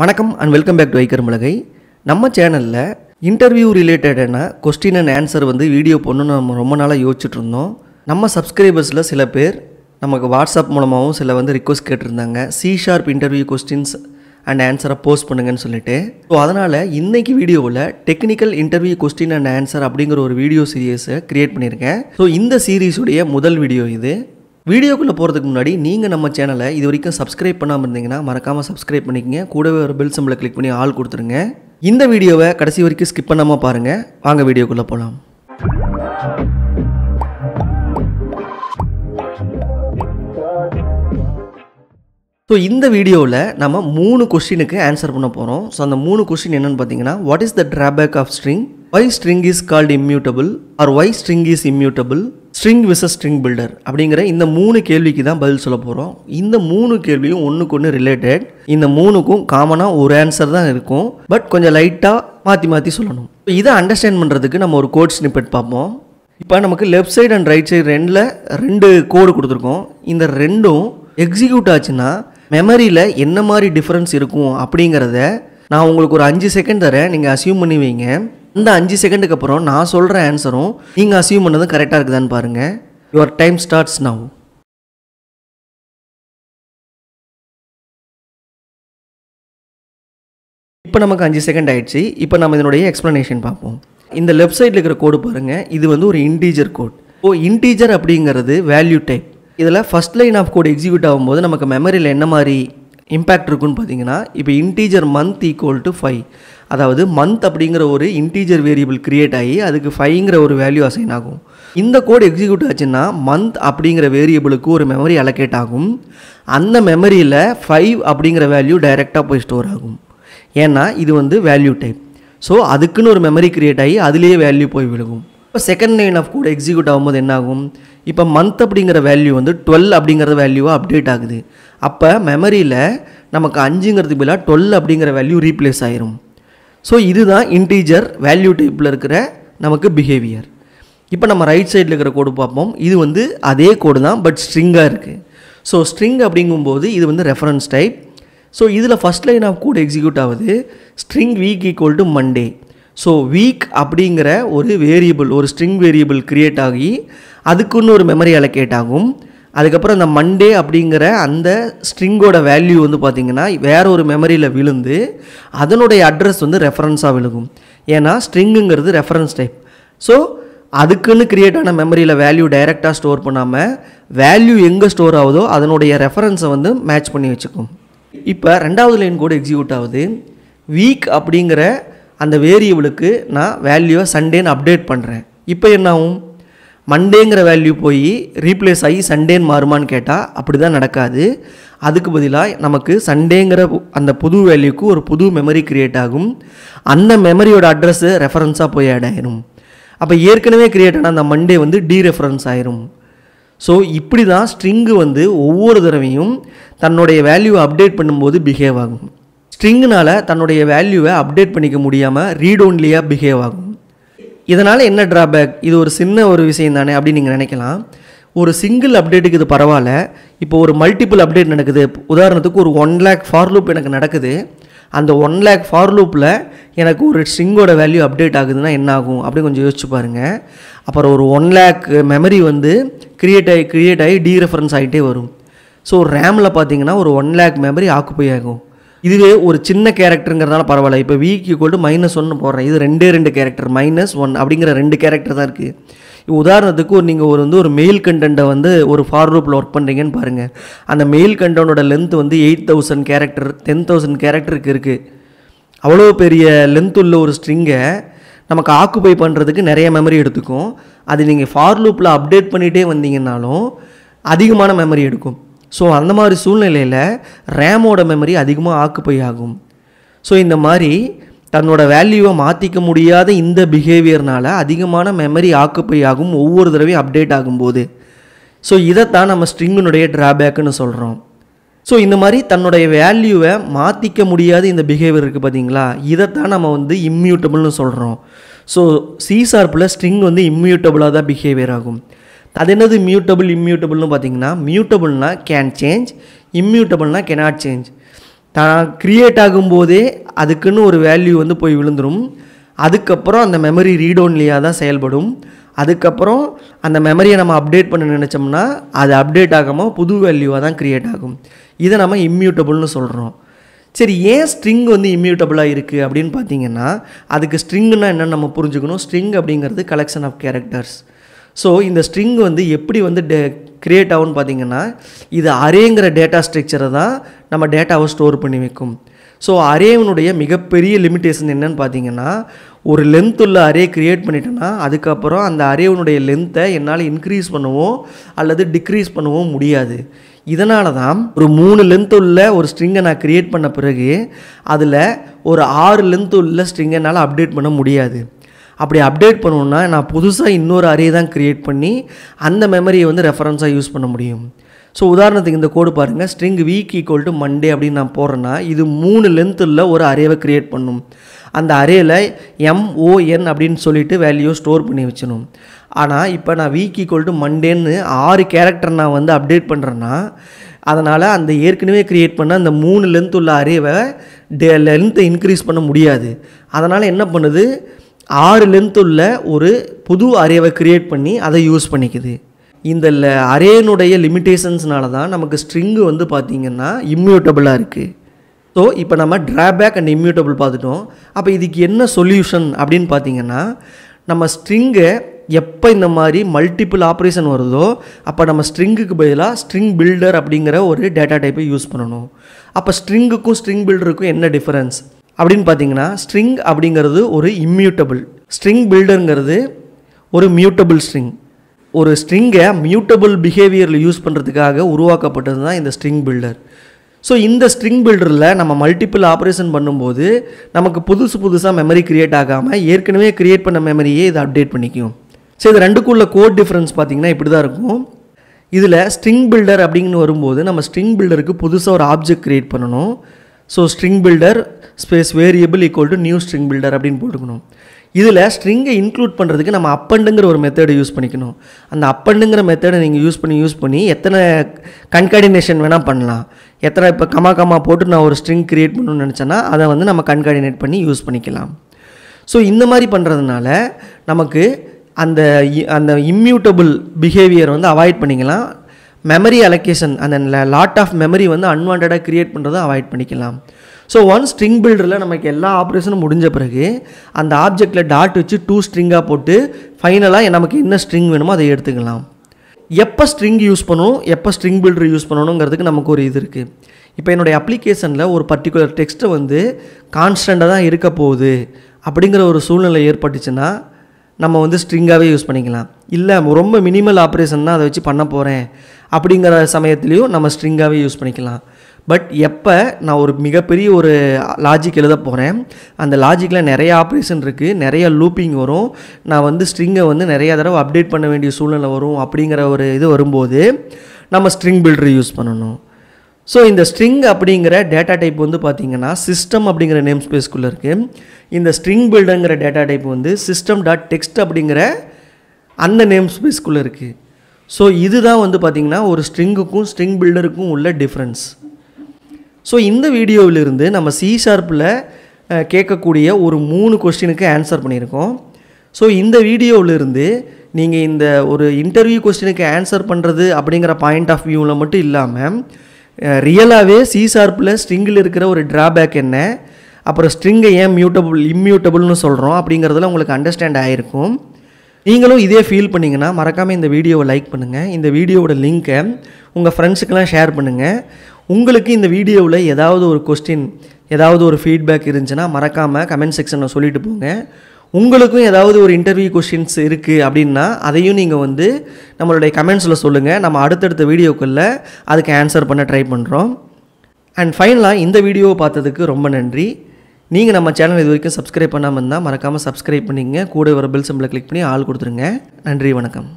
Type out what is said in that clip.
வணக்கம் and welcome back to வைக்கர் மிளகை நம்ம சேனலில் இன்டர்வியூ ரிலேட்டடான கொஸ்டின் அண்ட் ஆன்சர் வந்து வீடியோ போடணும்னு நம்ம ரொம்ப நாளாக யோசிச்சுட்டு இருந்தோம் நம்ம சப்ஸ்கிரைபர்ஸில் சில பேர் நமக்கு வாட்ஸ்அப் மூலமாகவும் சில வந்து ரிக்வஸ்ட் கேட்டிருந்தாங்க C sharp interview questions and ஆன்சரை போஸ்ட் பண்ணுங்கன்னு சொல்லிட்டு ஸோ அதனால் இன்றைக்கி வீடியோவில் technical interview question and answer அப்படிங்கிற ஒரு வீடியோ சீரியஸை க்ரியேட் பண்ணியிருக்கேன் ஸோ இந்த சீரீஸுடைய முதல் வீடியோ இது வீடியோக்குள்ளே போகிறதுக்கு முன்னாடி நீங்கள் நம்ம சேனலை இது வரைக்கும் சப்ஸ்கிரைப் பண்ணாமல் இருந்தீங்கன்னா மறக்காமல் சப்ஸ்கிரைப் பண்ணிக்கங்க கூடவே ஒரு பில் சம்பளை கிளிக் பண்ணி ஆள் கொடுத்துருங்க இந்த வீடியோவை கடைசி வரைக்கும் ஸ்கிப் பண்ணாமல் பாருங்கள் வாங்க வீடியோக்குள்ளே போகலாம் ஸோ இந்த வீடியோவில் நம்ம மூணு கொஸ்டினுக்கு ஆன்சர் பண்ண போகிறோம் ஸோ அந்த மூணு கொஸ்டின் என்னென்னு பார்த்தீங்கன்னா what is the drawback of string why string is called immutable or why string is immutable string versus string builder அப்படிங்கிற இந்த மூணு கேள்விக்கு தான் பதில் சொல்ல போகிறோம் இந்த மூணு கேள்வியும் ஒன்றுக்கு ஒன்று ரிலேட்டட் இந்த மூணுக்கும் காமனாக ஒரு ஆன்சர் தான் இருக்கும் பட் கொஞ்சம் லைட்டாக மாற்றி மாற்றி சொல்லணும் இதை அண்டர்ஸ்டாண்ட் பண்ணுறதுக்கு நம்ம ஒரு கோட் ஸ்னிப்பெட் பார்ப்போம் இப்போ நமக்கு left side and right side ரெண்டில் ரெண்டு கோடு கொடுத்துருக்கோம் இந்த ரெண்டும் எக்ஸிக்யூட் ஆச்சுன்னா மெமரியில் என்ன மாதிரி டிஃப்ரென்ஸ் இருக்கும் அப்படிங்கிறத நான் உங்களுக்கு ஒரு அஞ்சு செகண்ட் தரேன் நீங்கள் அசியூம் பண்ணி வைங்க இந்த அஞ்சு செகண்டுக்கு அப்புறம் நான் சொல்கிற ஆன்சரும் நீங்கள் அசீவ் பண்ணதும் கரெக்டாக இருக்குதான்னு பாருங்கள் யுவர் டைம் ஸ்டார்ட்ஸ் நவ் இப்போ நமக்கு அஞ்சு செகண்ட் ஆயிடுச்சு இப்போ நம்ம இதனுடைய எக்ஸ்ப்ளனேஷன் பார்ப்போம் இந்த லெஃப்ட் சைடில் இருக்கிற கோடு பாருங்கள் இது வந்து ஒரு இன்டீஜர் கோட் ஓ இன்டீஜர் அப்படிங்கிறது வேல்யூ டைப் இதில் first line of code execute ஆகும்போது நமக்கு மெமரியில் என்ன மாதிரி இம்பேக்ட் இருக்குன்னு பார்த்தீங்கன்னா இப்போ integer month equal to five அதாவது மந்த் அப்படிங்கிற ஒரு இன்டீஜர் வேரியபிள் கிரியேட் ஆகி அதுக்கு ஃபைங்கிற ஒரு வேல்யூ அசைன் ஆகும் இந்த கோடு எக்ஸிக்யூட் ஆச்சுன்னா மந்த் அப்படிங்கிற வேரியபிளுக்கு ஒரு மெமரி அலோகேட் ஆகும் அந்த மெமரியில் ஃபைவ் அப்படிங்கிற வேல்யூ டைரெக்டாக போய் ஸ்டோர் ஆகும் ஏன்னா இது வந்து வேல்யூ டைப் ஸோ அதுக்குன்னு ஒரு மெமரி கிரியேட் ஆகி அதுலேயே வேல்யூ போய் விழுகும் இப்போ செகண்ட் லைன் ஆஃப் கூட எக்ஸிக்யூட் ஆகும்போது என்னாகும் இப்போ மந்த் அப்படிங்கிற வேல்யூ வந்து டுவெல் அப்படிங்கிற வேல்யூவாக அப்டேட் ஆகுது அப்போ மெமரியில் நமக்கு அஞ்சுங்கிறதுக்கு பதிலாக டுவெல் அப்படிங்கிற வேல்யூ ரீப்ளேஸ் ஆயிரும் ஸோ இதுதான் இன்டீஜர் வேல்யூ டைப்பில் இருக்கிற நமக்கு பிஹேவியர் இப்போ நம்ம ரைட் சைடில் இருக்கிற கோடு பார்ப்போம் இது வந்து அதே கோடு தான் பட் ஸ்ட்ரிங்காக இருக்குது ஸோ ஸ்ட்ரிங் அப்படிங்கும்போது இது வந்து ரெஃபரன்ஸ் டைப் ஸோ இதில் first line of code execute ஆகுது string week equal to Monday so week அப்படிங்கிற ஒரு வேரியபிள் ஒரு ஸ்ட்ரிங் வேரியபிள் க்ரியேட் ஆகி அதுக்குன்னு ஒரு மெமரி அலக்கேட் ஆகும் அதுக்கப்புறம் இந்த மண்டே அப்படிங்கிற அந்த ஸ்ட்ரிங்கோட வேல்யூ வந்து பார்த்திங்கன்னா வேற ஒரு மெமரியில் விழுந்து அதனுடைய அட்ரஸ் வந்து ரெஃபரன்ஸாக விழுகும் ஏன்னா ஸ்ட்ரிங்குங்கிறது ரெஃபரன்ஸ் டைப் ஸோ அதுக்குன்னு கிரியேட் ஆன மெமரியில் வேல்யூ டைரெக்டாக ஸ்டோர் பண்ணாமல் வேல்யூ எங்கே ஸ்டோர் ஆகுதோ அதனுடைய ரெஃபரன்ஸை வந்து மேட்ச் பண்ணி வச்சுக்கும் இப்போ ரெண்டாவது லைன் கூட எக்ஸிக்யூட் ஆகுது வீக் அப்படிங்கிற அந்த வேரியபிளுக்கு நான் வேல்யூவை சண்டேன்னு அப்டேட் பண்ணுறேன் இப்போ என்னாகும் மண்டேங்கிற வேல்யூ போய் ரீப்ளேஸ் ஆகி சண்டேன்னு மாறுமான்னு கேட்டால் அப்படி தான் நடக்காது அதுக்கு பதிலாக நமக்கு சண்டேங்கிற அந்த புது வேல்யூக்கு ஒரு புது மெமரி க்ரியேட் ஆகும் அந்த மெமரியோட அட்ரஸ்ஸு ரெஃபரன்ஸாக போய் ஆட் ஆயிரும் அப்போ ஏற்கனவே கிரியேட் ஆன அந்த மண்டே வந்து டீ ரெஃபரன்ஸ் ஆயிரும் ஸோ இப்படி தான் ஸ்ட்ரிங்கு வந்து ஒவ்வொரு தடவையும் தன்னுடைய வேல்யூவை அப்டேட் பண்ணும்போது பிஹேவ் ஆகும் ஸ்ட்ரிங்குனால் தன்னுடைய வேல்யூவை அப்டேட் பண்ணிக்க முடியாமல் ரீட் ஒன்லியாக பிஹேவ் ஆகும் இதனால் என்ன ட்ராபேக் இது ஒரு சின்ன ஒரு விஷயம் தானே அப்படின்னு நீங்கள் நினைக்கலாம் ஒரு சிங்கிள் அப்டேட்டுக்கு இது பரவாயில்ல இப்போ ஒரு மல்டிபிள் அப்டேட் நடக்குது உதாரணத்துக்கு ஒரு ஒன் லேக் ஃபார் லூப் எனக்கு நடக்குது அந்த ஒன் லேக் ஃபார் லூப்பில் எனக்கு ஒரு ஸ்ட்ரிங்கோட வேல்யூ அப்டேட் ஆகுதுன்னா என்ன ஆகும் அப்படின்னு கொஞ்சம் யோசிச்சு பாருங்கள் அப்புறம் ஒரு ஒன் லேக் மெமரி வந்து க்ரியேட் ஆகி க்ரியேட் ஆகி டீரெஃபரன்ஸ் ரெஃபரன்ஸ் ஆகிட்டே வரும் ஸோ ரேமில் பார்த்தீங்கன்னா ஒரு ஒன் லேக் மெமரி ஆக்குப்பை ஆகும் இதுவே ஒரு சின்ன கேரக்டருங்கிறதுனால பரவாயில்ல இப்போ வீக் கோல்டு மைனஸ் ஒன்று போடுறேன் இது ரெண்டே ரெண்டு கேரக்டர் மைனஸ் ஒன் அப்படிங்கிற ரெண்டு கேரக்டர் தான் இருக்குது உதாரணத்துக்கு ஒரு நீங்கள் ஒரு வந்து ஒரு மெயில் கண்டென்ட்டை வந்து ஒரு ஃபார் ஒர்க் பண்ணுறீங்கன்னு பாருங்கள் அந்த மெயில் கண்டென்ட்டோட லென்த் வந்து eight thousand character ten thousand கேரக்டருக்கு இருக்குது அவ்வளோ பெரிய லென்த் உள்ள ஒரு ஸ்ட்ரிங்கை நமக்கு ஆக்குபை பண்ணுறதுக்கு நிறைய மெமரி எடுத்துக்கும் அது நீங்கள் ஃபார்லூப்பில் அப்டேட் பண்ணிகிட்டே வந்தீங்கன்னாலும் அதிகமான மெமரி எடுக்கும் ஸோ அந்த மாதிரி சூழ்நிலையில் ரேமோட மெமரி அதிகமாக ஆக்குப்பை ஆகும் ஸோ இந்த மாதிரி தன்னோட வேல்யூவை மாற்றிக்க முடியாத இந்த பிஹேவியர்னால் அதிகமான மெமரி ஆக்குப்பை ஆகும் ஒவ்வொரு தடவையும் அப்டேட் ஆகும்போது ஸோ இதைத்தான் நம்ம ஸ்ட்ரிங்கினுடைய ட்ராபேக்குன்னு சொல்கிறோம் ஸோ இந்த மாதிரி தன்னுடைய வேல்யூவை மாற்றிக்க முடியாத இந்த பிஹேவியர் இருக்குது பார்த்தீங்களா இதைத்தான் நம்ம வந்து இம்யூட்டபுள்னு சொல்கிறோம் ஸோ சி ஸ்ட்ரிங் வந்து இம்யூட்டபுளாக தான் பிஹேவியர் ஆகும் அது என்னது மியூட்டபிள் இம்மியூட்டபிள்னு பார்த்தீங்கன்னா மியூட்டபிள்னா கேன் சேஞ்ச் இம்மியூட்டபிள்னா கெனாட் சேஞ்ச் தான் க்ரியேட் ஆகும்போதே அதுக்குன்னு ஒரு வேல்யூ வந்து போய் விழுந்துடும் அதுக்கப்புறம் அந்த மெமரி ரீட் ஒன்லியாக தான் செயல்படும் அதுக்கப்புறம் அந்த மெமரியை நம்ம அப்டேட் பண்ண நினச்சோம்னா அது அப்டேட் ஆகாமல் புது வேல்யூவாக தான் க்ரியேட் ஆகும் இதை நம்ம இம்யூட்டபுள்னு சொல்கிறோம் சரி ஏன் ஸ்ட்ரிங் வந்து இம்யூட்டபுளாக இருக்குது அப்படின்னு பார்த்தீங்கன்னா அதுக்கு ஸ்ட்ரிங்குன்னா என்னென்னு நம்ம புரிஞ்சுக்கணும் ஸ்ட்ரிங் அப்படிங்கிறது கலெக்ஷன் ஆஃப் கேரக்டர்ஸ் ஸோ இந்த ஸ்ட்ரிங் வந்து எப்படி வந்து டே க்ரியேட் ஆகும்னு பார்த்தீங்கன்னா இது அரேங்கிற டேட்டா ஸ்ட்ரக்சரை தான் நம்ம டேட்டாவை ஸ்டோர் பண்ணி வைக்கும் ஸோ அரேவனுடைய மிகப்பெரிய லிமிட்டேஷன் என்னன்னு பார்த்தீங்கன்னா ஒரு லென்த் உள்ள அரே க்ரியேட் பண்ணிட்டேன்னா அதுக்கப்புறம் அந்த அரேவனுடைய லென்த்தை என்னால் இன்க்ரீஸ் பண்ணவோ அல்லது டிக்ரீஸ் பண்ணவோ முடியாது இதனால தான் ஒரு மூணு லென்த் உள்ள ஒரு ஸ்ட்ரிங்கை நான் க்ரியேட் பண்ண பிறகு அதில் ஒரு ஆறு லென்த் உள்ள ஸ்ட்ரிங்கை என்னால் அப்டேட் பண்ண முடியாது அப்படி அப்டேட் பண்ணணுன்னா நான் புதுசாக இன்னொரு அரே தான் க்ரியேட் பண்ணி அந்த மெமரியை வந்து ரெஃபரன்ஸாக யூஸ் பண்ண முடியும் ஸோ உதாரணத்துக்கு இந்த கோடு பாருங்கள் string week equal to Monday அப்படின்னு நான் போகிறேன்னா இது மூணு லென்த்தில் ஒரு அரேவை க்ரியேட் பண்ணும் அந்த அரேயில் எம்ஓஎன் அப்படின்னு சொல்லிட்டு வேல்யூ ஸ்டோர் பண்ணி வச்சிடணும் ஆனால் இப்போ நான் வீக் ஈக்குவல் டு மண்டேன்னு ஆறு கேரக்டர் நான் வந்து அப்டேட் பண்ணுறேன்னா அதனால் அந்த ஏற்கனவே க்ரியேட் பண்ண அந்த மூணு லென்த்து உள்ள அரேவை டே லென்த்தை இன்க்ரீஸ் பண்ண முடியாது அதனால் என்ன பண்ணுது ஆறு லென்த் உள்ள ஒரு புது அரேவை க்ரியேட் பண்ணி அதை யூஸ் பண்ணிக்குது இந்த அரேனுடைய லிமிட்டேஷன்ஸ்னால தான் நமக்கு ஸ்ட்ரிங்கு வந்து பார்த்திங்கன்னா இம்யூட்டபிளாக இருக்குது ஸோ இப்போ நம்ம ட்ராபேக் அண்ட் இம்யூட்டபிள் பார்த்துட்டோம் அப்போ இதுக்கு என்ன சொல்யூஷன் அப்படின்னு பார்த்தீங்கன்னா நம்ம ஸ்ட்ரிங்கை எப்போ இந்த மாதிரி மல்டிப்புள் ஆப்ரேஷன் வருதோ அப்போ நம்ம ஸ்ட்ரிங்குக்கு பதிலாக ஸ்ட்ரிங் பில்டர் அப்படிங்கிற ஒரு டேட்டா டைப்பை யூஸ் பண்ணணும் அப்போ ஸ்ட்ரிங்குக்கும் ஸ்ட்ரிங் பில்டருக்கும் என்ன டிஃப்ரென்ஸ் அப்படின்னு பார்த்தீங்கன்னா ஸ்ட்ரிங் அப்படிங்கிறது ஒரு இம்யூட்டபிள் ஸ்ட்ரிங் பில்டருங்கிறது ஒரு மியூட்டபிள் ஸ்ட்ரிங் ஒரு ஸ்ட்ரிங்கை மியூட்டபிள் பிஹேவியரில் யூஸ் பண்ணுறதுக்காக உருவாக்கப்பட்டது தான் இந்த ஸ்ட்ரிங் பில்டர் ஸோ இந்த ஸ்ட்ரிங் பில்டரில் நம்ம மல்டிபிள் ஆப்ரேஷன் பண்ணும்போது நமக்கு புதுசு புதுசாக மெமரி க்ரியேட் ஆகாமல் ஏற்கனவே க்ரியேட் பண்ண மெமரியே இதை அப்டேட் பண்ணிக்கும் ஸோ இது ரெண்டுக்குள்ள கோட் டிஃப்ரென்ஸ் பார்த்தீங்கன்னா இப்படி தான் இருக்கும் இதில் ஸ்ட்ரிங் பில்டர் அப்படின்னு வரும்போது நம்ம ஸ்ட்ரிங் பில்டருக்கு புதுசாக ஒரு ஆப்ஜெக்ட் க்ரியேட் பண்ணணும் so string builder space variable equal to new string builder அப்படின்னு போட்டுக்கணும் இதில் ஸ்ட்ரிங்கை இன்க்ளூட் பண்ணுறதுக்கு நம்ம அப்பண்டுங்கிற ஒரு மெத்தடை யூஸ் பண்ணிக்கணும் அந்த அப்பண்டுங்கிற மெத்தடை நீங்கள் யூஸ் பண்ணி யூஸ் பண்ணி எத்தனை கன்கார்டினேஷன் வேணால் பண்ணலாம் எத்தனை இப்போ கமா கமா போட்டு நான் ஒரு ஸ்ட்ரிங் க்ரியேட் பண்ணணும்னு நினச்சேன்னா அதை வந்து நம்ம கன்கார்டினேட் பண்ணி யூஸ் பண்ணிக்கலாம் ஸோ இந்த மாதிரி பண்ணுறதுனால நமக்கு அந்த அந்த இம்யூட்டபிள் பிஹேவியர் வந்து அவாய்ட் பண்ணிக்கலாம் மெமரி அலக்கேஷன் அந்த லாட் ஆஃப் மெமரி வந்து அன்வான்டாக க்ரியேட் பண்ணுறதை அவாய்ட் பண்ணிக்கலாம் ஸோ ஒன் ஸ்ட்ரிங் பில்டரில் நமக்கு எல்லா ஆப்ரேஷனும் முடிஞ்ச பிறகு அந்த ஆப்ஜெக்டில் டாட் வச்சு டூ ஸ்ட்ரிங்காக போட்டு ஃபைனலாக நமக்கு என்ன ஸ்ட்ரிங் வேணுமோ அதை எடுத்துக்கலாம் எப்போ ஸ்ட்ரிங் யூஸ் பண்ணணும் எப்போ ஸ்ட்ரிங் பில்டர் யூஸ் பண்ணணுங்கிறதுக்கு நமக்கு ஒரு இது இருக்குது இப்போ என்னுடைய அப்ளிகேஷனில் ஒரு பர்டிகுலர் டெக்ஸ்ட்டு வந்து கான்ஸ்டண்ட்டாக தான் இருக்க போகுது அப்படிங்கிற ஒரு சூழ்நிலை ஏற்பட்டுச்சுன்னா நம்ம வந்து ஸ்ட்ரிங்காகவே யூஸ் பண்ணிக்கலாம் இல்லை ரொம்ப மினிமல் ஆப்ரேஷன் தான் அதை வச்சு பண்ண போகிறேன் அப்படிங்கிற சமயத்துலேயும் நம்ம ஸ்ட்ரிங்காகவே யூஸ் பண்ணிக்கலாம் பட் எப்போ நான் ஒரு மிகப்பெரிய ஒரு லாஜிக் எழுத போகிறேன் அந்த லாஜிக்கில் நிறைய ஆப்ரேஷன் இருக்குது நிறைய லூப்பிங் வரும் நான் வந்து ஸ்ட்ரிங்கை வந்து நிறையா தடவை அப்டேட் பண்ண வேண்டிய சூழ்நிலை வரும் அப்படிங்கிற ஒரு இது வரும்போது நம்ம ஸ்ட்ரிங் பில்டர் யூஸ் பண்ணணும் ஸோ இந்த ஸ்ட்ரிங் அப்படிங்கிற டேட்டா டைப் வந்து பார்த்திங்கன்னா சிஸ்டம் அப்படிங்கிற நேம் ஸ்பேஸ்க்குள்ளே இருக்குது இந்த ஸ்ட்ரிங் பில்டுங்கிற டேட்டா டைப் வந்து சிஸ்டம் டாட் டெக்ஸ்ட் அப்படிங்கிற அந்த நேம் ஸ்பேஸ்க்குள்ளே இருக்குது ஸோ இதுதான் வந்து பார்த்திங்கன்னா ஒரு ஸ்ட்ரிங்குக்கும் ஸ்ட்ரிங் பில்டருக்கும் உள்ள டிஃப்ரென்ஸ் ஸோ இந்த வீடியோவிலிருந்து நம்ம சி ஷார்ப்பில் கேட்கக்கூடிய ஒரு மூணு கொஸ்டினுக்கு ஆன்சர் பண்ணியிருக்கோம் ஸோ இந்த வீடியோவிலிருந்து நீங்கள் இந்த ஒரு இன்டர்வியூ கொஸ்டினுக்கு ஆன்சர் பண்ணுறது அப்படிங்கிற பாயிண்ட் ஆஃப் வியூவில் மட்டும் இல்லாமல் ரியலாகவே சி ஷார்ப்பில் ஸ்ட்ரிங்கில் இருக்கிற ஒரு ட்ராபேக் என்ன அப்புறம் ஸ்ட்ரிங்கை ஏன் மியூட்டபுள் இம்மியூட்டபுள்னு சொல்கிறோம் அப்படிங்கிறதுல உங்களுக்கு அண்டர்ஸ்டாண்ட் ஆகிருக்கும் நீங்களும் இதே ஃபீல் பண்ணிங்கன்னா மறக்காமல் இந்த வீடியோவை லைக் பண்ணுங்கள் இந்த வீடியோவோட லிங்க்கை உங்கள் ஃப்ரெண்ட்ஸுக்கெல்லாம் ஷேர் பண்ணுங்கள் உங்களுக்கு இந்த வீடியோவில் ஏதாவது ஒரு கொஸ்டின் ஏதாவது ஒரு ஃபீட்பேக் இருந்துச்சுன்னா மறக்காமல் கமெண்ட் செக்ஷனில் சொல்லிவிட்டு போங்க உங்களுக்கும் ஏதாவது ஒரு இன்டர்வியூ கொஷின்ஸ் இருக்குது அப்படின்னா அதையும் நீங்கள் வந்து நம்மளுடைய கமெண்ட்ஸில் சொல்லுங்கள் நம்ம அடுத்தடுத்த வீடியோக்குள்ளே அதுக்கு ஆன்சர் பண்ண ட்ரை பண்ணுறோம் அண்ட் ஃபைனலாக இந்த வீடியோவை பார்த்ததுக்கு ரொம்ப நன்றி நீங்கள் நம்ம சேனல் இது வரைக்கும் சப்ஸ்கிரைப் பண்ணாமல் இருந்தால் மறக்காமல் சப்ஸ்கிரைப் பண்ணிங்க கூட வர பில் சிம்பிளை கிளிக் பண்ணி ஆள் கொடுத்துருங்க நன்றி வணக்கம்